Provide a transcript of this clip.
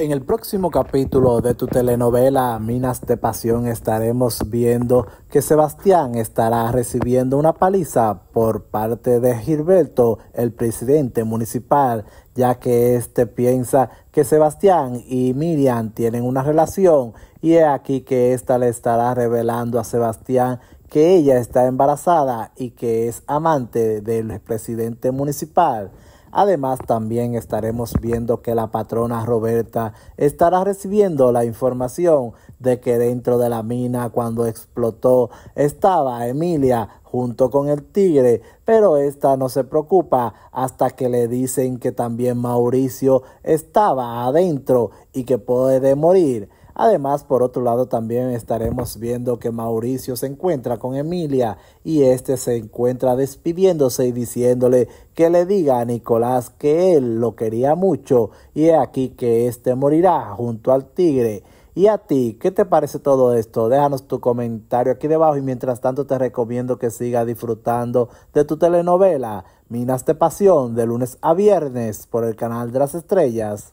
En el próximo capítulo de tu telenovela Minas de Pasión estaremos viendo que Sebastián estará recibiendo una paliza por parte de Gilberto, el presidente municipal, ya que éste piensa que Sebastián y Miriam tienen una relación y es aquí que ésta le estará revelando a Sebastián que ella está embarazada y que es amante del presidente municipal. Además, también estaremos viendo que la patrona Roberta estará recibiendo la información de que dentro de la mina cuando explotó estaba Emilia junto con el tigre, pero esta no se preocupa hasta que le dicen que también Mauricio estaba adentro y que puede morir. Además, por otro lado, también estaremos viendo que Mauricio se encuentra con Emilia y este se encuentra despidiéndose y diciéndole que le diga a Nicolás que él lo quería mucho y aquí que éste morirá junto al tigre. ¿Y a ti qué te parece todo esto? Déjanos tu comentario aquí debajo y mientras tanto te recomiendo que sigas disfrutando de tu telenovela Minas de Pasión de lunes a viernes por el canal de las estrellas.